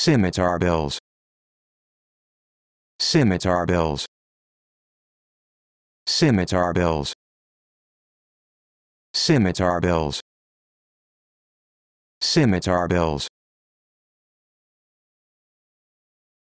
Scimitar bills. Scimitar bills. Scimitar bills. Scimitar bills. Scimitar bills.